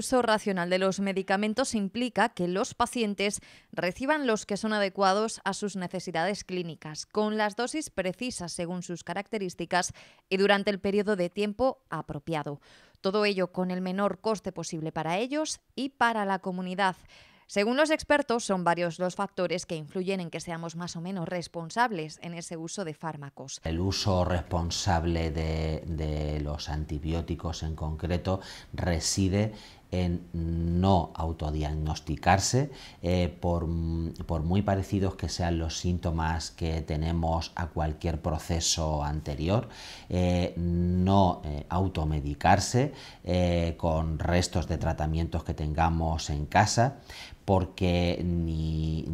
El uso racional de los medicamentos implica que los pacientes reciban los que son adecuados a sus necesidades clínicas, con las dosis precisas según sus características y durante el periodo de tiempo apropiado. Todo ello con el menor coste posible para ellos y para la comunidad. Según los expertos, son varios los factores que influyen en que seamos más o menos responsables en ese uso de fármacos. El uso responsable de, de los antibióticos en concreto reside en no autodiagnosticarse eh, por, muy parecidos que sean los síntomas que tenemos a cualquier proceso anterior, eh, no eh, automedicarse con restos de tratamientos que tengamos en casa, porque ni,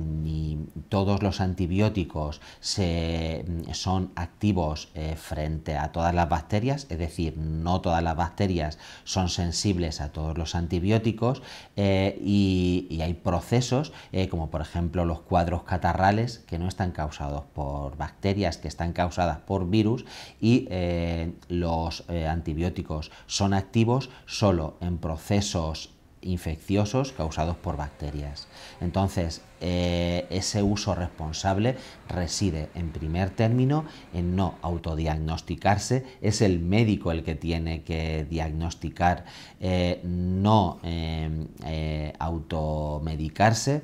todos los antibióticos son activos frente a todas las bacterias, es decir, no todas las bacterias son sensibles a todos los antibióticos, antibióticos eh, y, hay procesos eh, como por ejemplo los cuadros catarrales que no están causados por bacterias, que están causadas por virus y eh, los antibióticos son activos solo en procesos infecciosos causados por bacterias. Entonces, eh, ese uso responsable reside en primer término en no autodiagnosticarse, es el médico el que tiene que diagnosticar, eh, no eh, automedicarse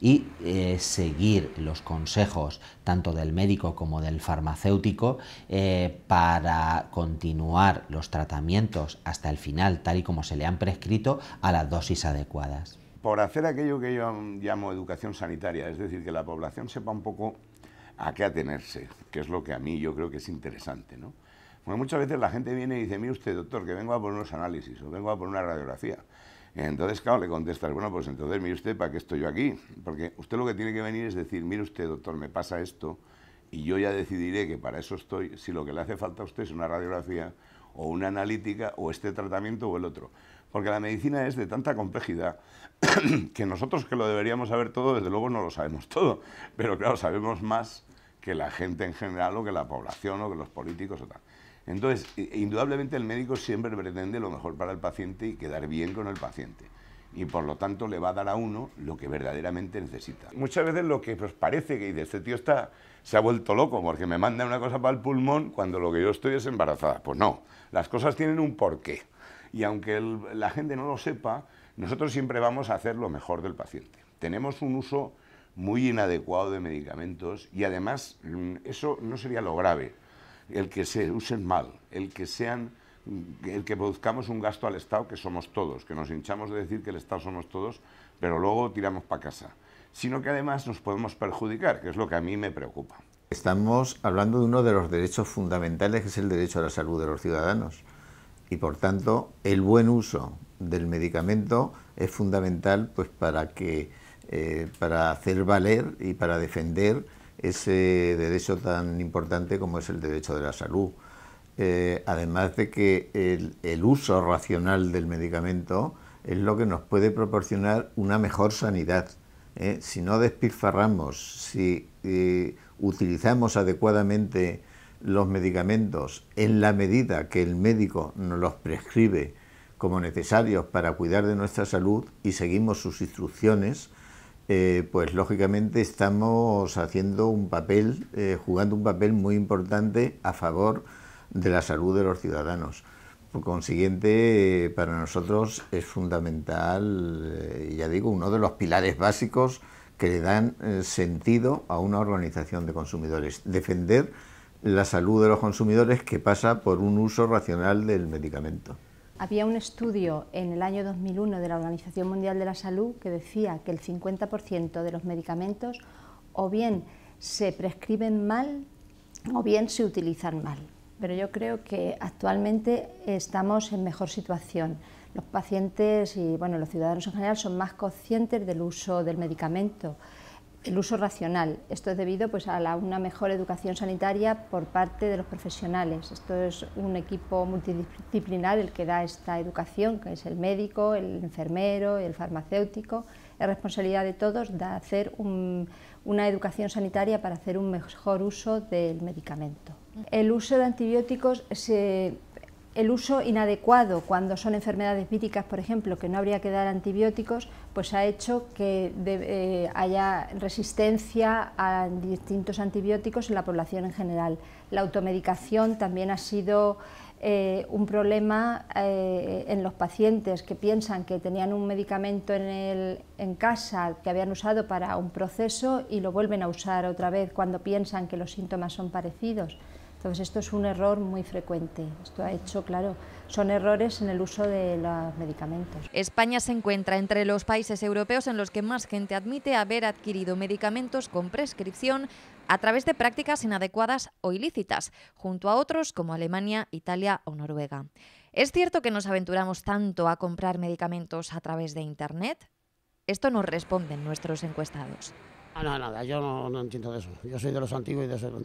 y eh, seguir los consejos tanto del médico como del farmacéutico eh, para continuar los tratamientos hasta el final, tal y como se le han prescrito, a las dosis adecuadas. Por hacer aquello que yo llamo educación sanitaria, es decir, que la población sepa un poco a qué atenerse, que es lo que a mí yo creo que es interesante, muchas veces la gente viene y dice, mire usted, doctor, que vengo a por unos análisis o vengo a por una radiografía. Entonces, claro, le contestas, bueno, pues entonces mire usted, ¿para qué estoy yo aquí? Porque usted lo que tiene que venir es decir, mire usted, doctor, me pasa esto y yo ya decidiré que para eso estoy, si lo que le hace falta a usted es una radiografía o una analítica o este tratamiento o el otro. Porque la medicina es de tanta complejidad que nosotros que lo deberíamos saber todo, desde luego no lo sabemos todo, pero claro, sabemos más que la gente en general o que la población o que los políticos o tal. Entonces, indudablemente el médico siempre pretende lo mejor para el paciente y quedar bien con el paciente. Y por lo tanto le va a dar a uno lo que verdaderamente necesita. Muchas veces lo que nos parece que este tío está, se ha vuelto loco porque me manda una cosa para el pulmón cuando lo que yo estoy es embarazada. Pues no, las cosas tienen un porqué. Y aunque la gente no lo sepa, nosotros siempre vamos a hacer lo mejor del paciente. Tenemos un uso muy inadecuado de medicamentos y además mm, eso no sería lo grave, el que se usen mal, el que sean mm, el que produzcamos un gasto al Estado que somos todos, que nos hinchamos de decir que el Estado somos todos, pero luego tiramos para casa, sino que además nos podemos perjudicar, que es lo que a mí me preocupa. Estamos hablando de uno de los derechos fundamentales, que es el derecho a la salud de los ciudadanos, y por tanto el buen uso del medicamento es fundamental pues para que eh, para hacer valer y para defender ese derecho tan importante como es el derecho de la salud. Eh, además de que el, uso racional del medicamento es lo que nos puede proporcionar una mejor sanidad. ¿eh? Si no despilfarramos, si utilizamos adecuadamente los medicamentos en la medida que el médico nos los prescribe como necesarios para cuidar de nuestra salud y seguimos sus instrucciones, eh, pues lógicamente estamos haciendo un papel, eh, jugando un papel muy importante a favor de la salud de los ciudadanos. Por consiguiente, eh, para nosotros es fundamental, ya digo, uno de los pilares básicos que le dan sentido a una organización de consumidores, defender la salud de los consumidores que pasa por un uso racional del medicamento. Había un estudio en el año 2001 de la Organización Mundial de la Salud que decía que el 50% de los medicamentos o bien se prescriben mal o bien se utilizan mal. Pero yo creo que actualmente estamos en mejor situación. Los pacientes y bueno, los ciudadanos en general son más conscientes del uso del medicamento el uso racional. Esto es debido pues, a una mejor educación sanitaria por parte de los profesionales. Esto es un equipo multidisciplinar el que da esta educación, que es el médico, el enfermero, el farmacéutico. Es responsabilidad de todos de hacer una educación sanitaria para hacer un mejor uso del medicamento. El uso de antibióticos se el uso inadecuado cuando son enfermedades víticas, por ejemplo, que no habría que dar antibióticos, pues ha hecho que eh, haya resistencia a distintos antibióticos en la población en general. La automedicación también ha sido eh, un problema eh, en los pacientes que piensan que tenían un medicamento en casa que habían usado para un proceso y lo vuelven a usar otra vez cuando piensan que los síntomas son parecidos. Entonces, esto es un error muy frecuente. Esto ha hecho, claro, son errores en el uso de los medicamentos. España se encuentra entre los países europeos en los que más gente admite haber adquirido medicamentos con prescripción a través de prácticas inadecuadas o ilícitas, junto a otros como Alemania, Italia o Noruega. ¿Es cierto que nos aventuramos tanto a comprar medicamentos a través de Internet? Esto nos responden nuestros encuestados. Ah, no, nada, yo no, entiendo de eso. Yo soy de los antiguos y de eso no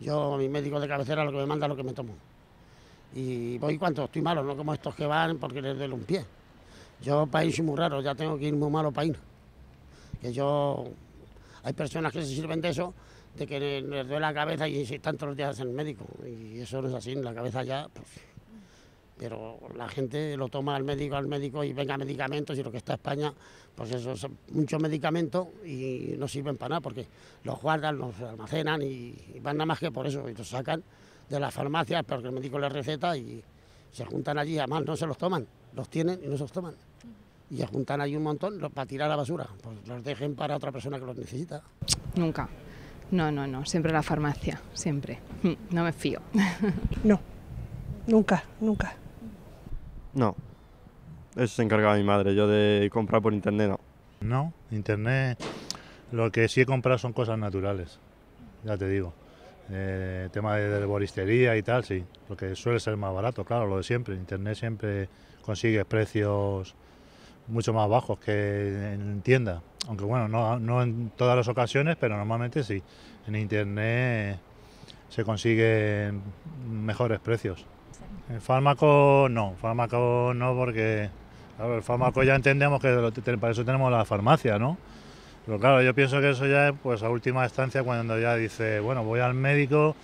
yo, mi médico de cabecera, lo que me manda es lo que me tomo. Y voy cuando estoy malo, no como estos que van porque les duele un pie. Yo para ir soy muy raro, ya tengo que ir muy malo para ir. Que yo... Hay personas que se sirven de eso, de que les duele la cabeza y están todos los días en el médico. Y eso no es así, la cabeza ya... Pues, pero la gente lo toma al médico, al médico y venga medicamentos y lo que está España, pues eso es muchos medicamentos y no sirven para nada porque los guardan, los almacenan y, van nada más que por eso y los sacan de las farmacias porque el médico les receta y se juntan allí, además no se los toman, los tienen y no se los toman. Y se juntan allí un montón para tirar a la basura, pues los dejen para otra persona que los necesita. Nunca. No, no, no, siempre la farmacia, siempre. No me fío. No, nunca, nunca. No. Eso se encargaba mi madre. Yo de comprar por internet no. No, internet. Lo que sí he comprado son cosas naturales. Ya te digo. Eh, tema de boristería y tal, sí. que suele ser más barato, claro, lo de siempre. Internet siempre consigue precios mucho más bajos que en tienda. Aunque bueno, no, no en todas las ocasiones, pero normalmente sí. En internet se consiguen mejores precios. El fármaco no, fármaco no porque el fármaco ya entendemos que para eso tenemos la farmacia, ¿no? Pero claro, yo pienso que eso ya es pues a última instancia cuando ya dice, bueno, voy al médico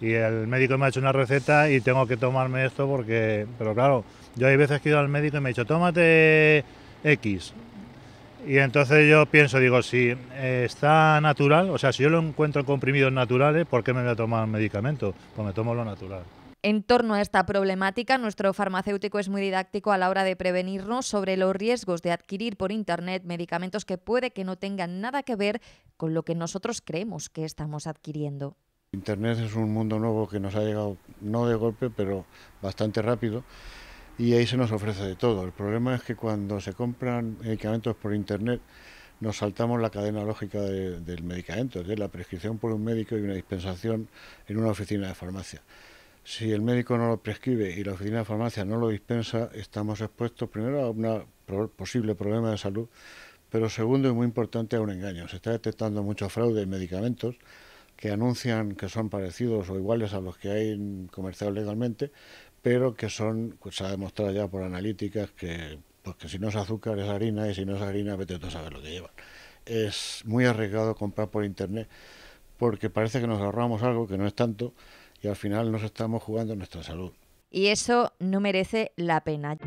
y el médico me ha hecho una receta y tengo que tomarme esto porque, pero claro, yo hay veces que he ido al médico y me ha dicho, tómate X. Y entonces yo pienso, digo, si eh, está natural, o sea, si yo lo encuentro en comprimidos naturales, ¿por qué me voy a tomar medicamento? Pues me tomo lo natural. En torno a esta problemática, nuestro farmacéutico es muy didáctico a la hora de prevenirnos sobre los riesgos de adquirir por Internet medicamentos que puede que no tengan nada que ver con lo que nosotros creemos que estamos adquiriendo. Internet es un mundo nuevo que nos ha llegado, no de golpe, pero bastante rápido, y ahí se nos ofrece de todo. El problema es que cuando se compran medicamentos por Internet, nos saltamos la cadena lógica del medicamento, es la prescripción por un médico y una dispensación en una oficina de farmacia. Si el médico no lo prescribe y la oficina de farmacia no lo dispensa, estamos expuestos primero a un posible problema de salud, pero segundo y muy importante a un engaño. Se está detectando mucho fraude en medicamentos que anuncian que son parecidos o iguales a los que hay comerciados legalmente, pero que son, pues, se ha demostrado ya por analíticas que, pues, que si no es azúcar es harina y si no es harina vete tú a saber lo que llevan. Es muy arriesgado comprar por internet porque parece que nos ahorramos algo que no es tanto y al final nos estamos jugando nuestra salud. Y eso no merece la pena.